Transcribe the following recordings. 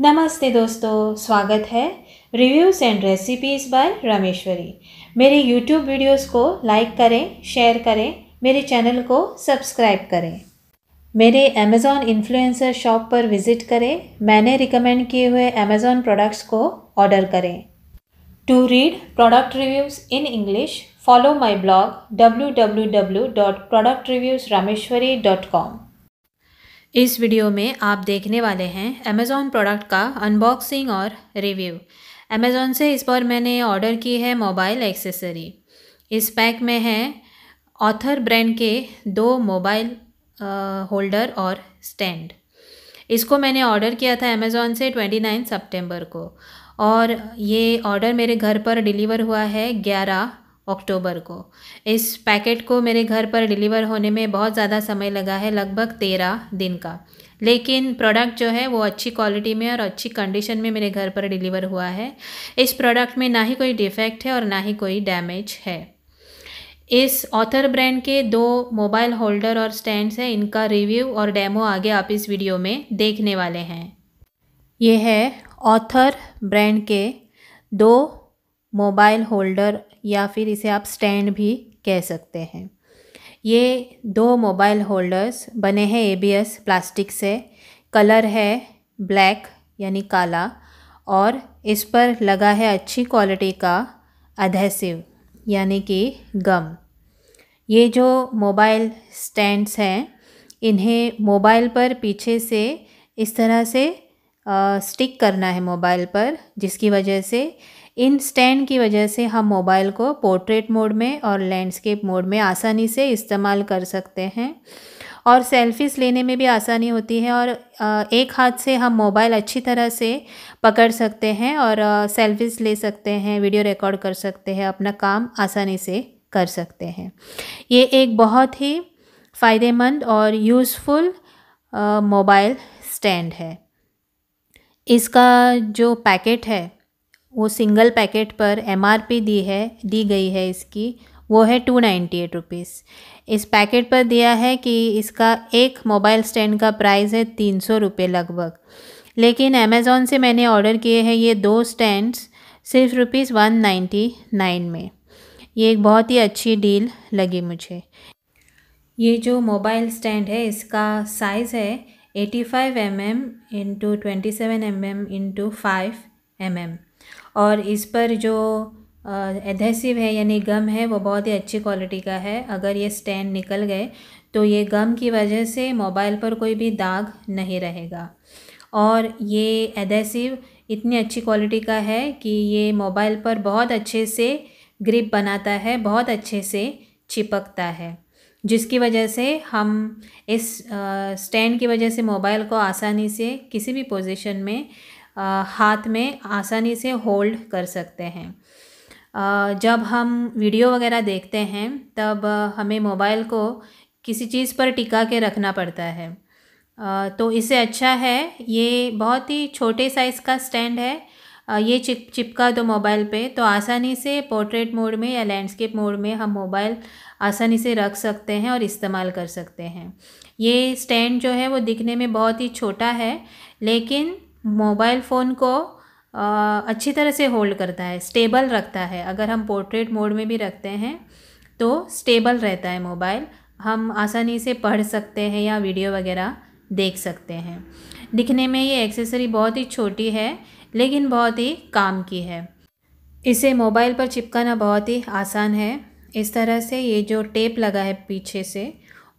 नमस्ते दोस्तों स्वागत है reviews and recipes by Rameshwari मेरे यूट्यूब वीडियोस को लाइक करें शेयर करें मेरे चैनल को सब्सक्राइब करें मेरे अमेज़ॉन इन्फ्लुएंसर शॉप पर विज़िट करें मैंने रिकमेंड किए हुए अमेज़ॉन प्रोडक्ट्स को ऑर्डर करें to read product reviews in English follow my blog W W W dot product reviews Rameshwari dot com इस वीडियो में आप देखने वाले हैं अमेज़ॉन प्रोडक्ट का अनबॉक्सिंग और रिव्यू अमेज़ॉन से इस बार मैंने ऑर्डर की है मोबाइल एक्सेसरी इस पैक में है ऑथर ब्रांड के दो मोबाइल होल्डर और स्टैंड इसको मैंने ऑर्डर किया था अमेज़ॉन से ट्वेंटी नाइन सितंबर को और ये ऑर्डर मेरे घर पर डिलीवर हुआ है ग्यारह अक्टूबर को इस पैकेट को मेरे घर पर डिलीवर होने में बहुत ज़्यादा समय लगा है लगभग तेरह दिन का लेकिन प्रोडक्ट जो है वो अच्छी क्वालिटी में और अच्छी कंडीशन में मेरे घर पर डिलीवर हुआ है इस प्रोडक्ट में ना ही कोई डिफेक्ट है और ना ही कोई डैमेज है इस ऑथर ब्रांड के दो मोबाइल होल्डर और स्टैंड्स हैं इनका रिव्यू और डेमो आगे आप इस वीडियो में देखने वाले हैं ये है ऑथर ब्रांड के दो मोबाइल होल्डर या फिर इसे आप स्टैंड भी कह सकते हैं ये दो मोबाइल होल्डर्स बने हैं एबीएस प्लास्टिक से कलर है ब्लैक यानी काला और इस पर लगा है अच्छी क्वालिटी का अधेसिव यानी कि गम ये जो मोबाइल स्टैंड्स हैं इन्हें मोबाइल पर पीछे से इस तरह से स्टिक करना है मोबाइल पर जिसकी वजह से इन स्टैंड की वजह से हम मोबाइल को पोर्ट्रेट मोड में और लैंडस्केप मोड में आसानी से इस्तेमाल कर सकते हैं और सेल्फीज़ लेने में भी आसानी होती है और एक हाथ से हम मोबाइल अच्छी तरह से पकड़ सकते हैं और सेल्फीज़ ले सकते हैं वीडियो रिकॉर्ड कर सकते हैं अपना काम आसानी से कर सकते हैं ये एक बहुत ही फ़ायदेमंद और यूज़फुल मोबाइल स्टैंड है इसका जो पैकेट है वो सिंगल पैकेट पर एम आर पी दी है दी गई है इसकी वो है टू नाइन्टी एट रुपीज़ इस पैकेट पर दिया है कि इसका एक मोबाइल स्टैंड का प्राइस है तीन सौ रुपये लगभग लेकिन अमेज़ोन से मैंने ऑर्डर किए हैं ये दो स्टैंड्स सिर्फ रुपीज़ वन नाइन्टी नाइन में ये एक बहुत ही अच्छी डील लगी मुझे ये जो मोबाइल स्टैंड है इसका साइज़ है 85 M into twenty seven M M into five M M और इस पर जो एधेसिव है यानी गम है वो बहुत ही अच्छी क्वालिटी का है अगर ये स्टैंड निकल गए तो ये गम की वजह से मोबाइल पर कोई भी दाग नहीं रहेगा और ये एधेसिव इतनी अच्छी क्वालिटी का है कि ये मोबाइल पर बहुत अच्छे से ग्रिप बनाता है बहुत अच्छे से चिपकता है जिसकी वजह से हम इस स्टैंड की वजह से मोबाइल को आसानी से किसी भी पोजीशन में आ, हाथ में आसानी से होल्ड कर सकते हैं आ, जब हम वीडियो वगैरह देखते हैं तब हमें मोबाइल को किसी चीज़ पर टिका के रखना पड़ता है आ, तो इससे अच्छा है ये बहुत ही छोटे साइज़ का स्टैंड है ये चिप चिपका दो मोबाइल पे तो आसानी से पोर्ट्रेट मोड में या लैंडस्केप मोड में हम मोबाइल आसानी से रख सकते हैं और इस्तेमाल कर सकते हैं ये स्टैंड जो है वो दिखने में बहुत ही छोटा है लेकिन मोबाइल फ़ोन को आ, अच्छी तरह से होल्ड करता है स्टेबल रखता है अगर हम पोर्ट्रेट मोड में भी रखते हैं तो स्टेबल रहता है मोबाइल हम आसानी से पढ़ सकते हैं या वीडियो वगैरह देख सकते हैं दिखने में ये एक्सेसरी बहुत ही छोटी है लेकिन बहुत ही काम की है इसे मोबाइल पर चिपकाना बहुत ही आसान है इस तरह से ये जो टेप लगा है पीछे से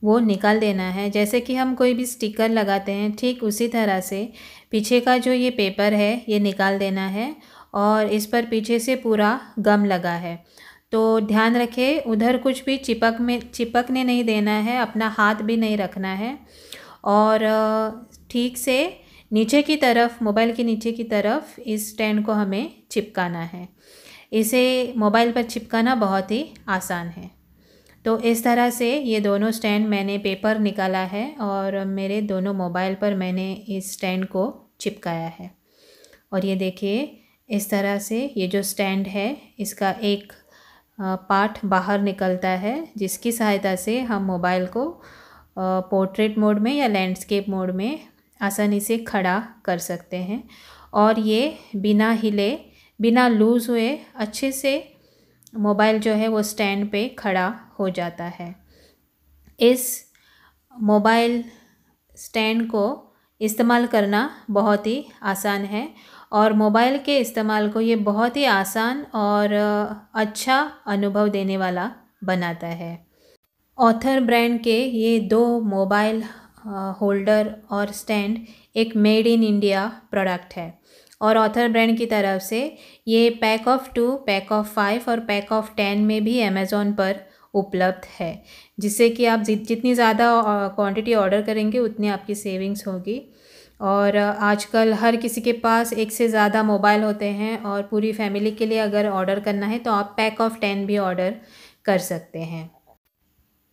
वो निकाल देना है जैसे कि हम कोई भी स्टिकर लगाते हैं ठीक उसी तरह से पीछे का जो ये पेपर है ये निकाल देना है और इस पर पीछे से पूरा गम लगा है तो ध्यान रखें उधर कुछ भी चिपक में चिपकने नहीं देना है अपना हाथ भी नहीं रखना है और ठीक से नीचे की तरफ मोबाइल के नीचे की तरफ इस स्टैंड को हमें चिपकाना है इसे मोबाइल पर चिपकाना बहुत ही आसान है तो इस तरह से ये दोनों स्टैंड मैंने पेपर निकाला है और मेरे दोनों मोबाइल पर मैंने इस स्टैंड को चिपकाया है और ये देखिए इस तरह से ये जो स्टैंड है इसका एक पार्ट बाहर निकलता है जिसकी सहायता से हम मोबाइल को पोर्ट्रेट मोड में या लैंडस्केप मोड में आसानी से खड़ा कर सकते हैं और ये बिना हिले बिना लूज़ हुए अच्छे से मोबाइल जो है वो स्टैंड पे खड़ा हो जाता है इस मोबाइल स्टैंड को इस्तेमाल करना बहुत ही आसान है और मोबाइल के इस्तेमाल को ये बहुत ही आसान और अच्छा अनुभव देने वाला बनाता है ऑथर ब्रांड के ये दो मोबाइल होल्डर और स्टैंड एक मेड इन इंडिया प्रोडक्ट है और ऑथर ब्रांड की तरफ से ये pack of two pack of five और पैक ऑफ टेन में भी अमेज़ोन पर उपलब्ध है जिससे कि आप जितनी ज़्यादा क्वांटिटी ऑर्डर करेंगे उतनी आपकी सेविंग्स होगी और आजकल हर किसी के पास एक से ज़्यादा मोबाइल होते हैं और पूरी फैमिली के लिए अगर ऑर्डर करना है तो आप पैक ऑफ टेन भी ऑर्डर कर सकते हैं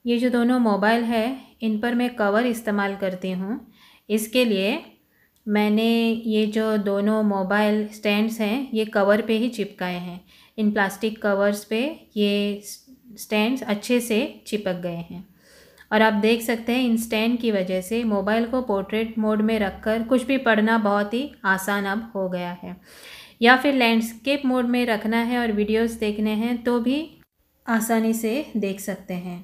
ये जो दोनों मोबाइल है इन पर मैं कवर इस्तेमाल करती हूँ इसके लिए मैंने ये जो दोनों मोबाइल स्टैंड्स हैं ये कवर पे ही चिपकाए हैं इन प्लास्टिक कवर्स पे ये स्टैंड्स अच्छे से चिपक गए हैं और आप देख सकते हैं इन स्टैंड की वजह से मोबाइल को पोर्ट्रेट मोड में रखकर कुछ भी पढ़ना बहुत ही आसान अब हो गया है या फिर लैंडस्केप मोड में रखना है और वीडियोस देखने हैं तो भी आसानी से देख सकते हैं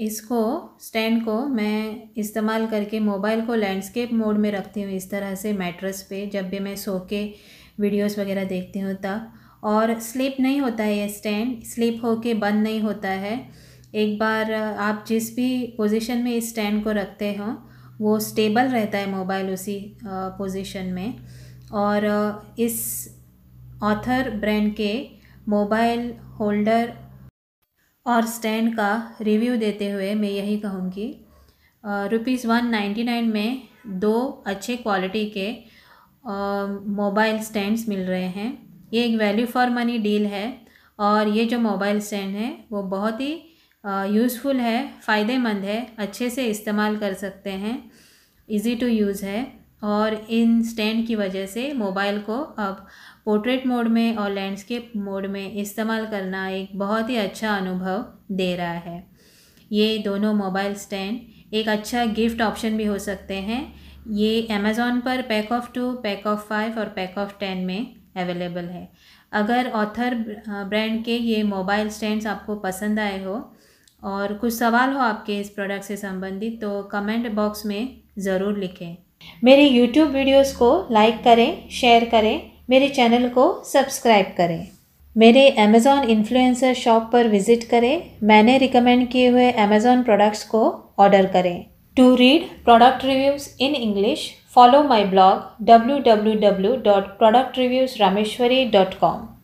इसको स्टैंड को मैं इस्तेमाल करके मोबाइल को लैंडस्केप मोड में रखती हूँ इस तरह से मैट्रस पे जब भी मैं सो के वीडियोस वगैरह देखती हूँ तब और स्लिप नहीं होता है ये स्टैंड स्लिप होके बंद नहीं होता है एक बार आप जिस भी पोजीशन में इस स्टैंड को रखते हो वो स्टेबल रहता है मोबाइल उसी पोजिशन में और इस ऑथर ब्रांड के मोबाइल होल्डर और स्टैंड का रिव्यू देते हुए मैं यही कहूँगी रुपीज़ वन नाइन्टी नाइन में दो अच्छे क्वालिटी के मोबाइल स्टैंड्स मिल रहे हैं ये एक वैल्यू फॉर मनी डील है और ये जो मोबाइल स्टैंड है वो बहुत ही यूज़फुल है फ़ायदेमंद है अच्छे से इस्तेमाल कर सकते हैं इज़ी टू यूज़ है और इन स्टैंड की वजह से मोबाइल को अब पोर्ट्रेट मोड में और लैंडस्केप मोड में इस्तेमाल करना एक बहुत ही अच्छा अनुभव दे रहा है ये दोनों मोबाइल स्टैंड एक अच्छा गिफ्ट ऑप्शन भी हो सकते हैं ये अमेज़ोन पर pack of two pack of five और पैक ऑफ टेन में अवेलेबल है अगर ऑथर ब्रांड के ये मोबाइल स्टैंड्स आपको पसंद आए हो और कुछ सवाल हो आपके इस प्रोडक्ट से संबंधित तो कमेंट बॉक्स में ज़रूर लिखें मेरे यूट्यूब वीडियोस को लाइक करें शेयर करें मेरे चैनल को सब्सक्राइब करें मेरे अमेज़ॉन इन्फ्लुएंसर शॉप पर विज़िट करें मैंने रिकमेंड किए हुए अमेज़ॉन प्रोडक्ट्स को ऑर्डर करें to read product reviews in English follow my blog W W W dot product reviews Rameshwari dot com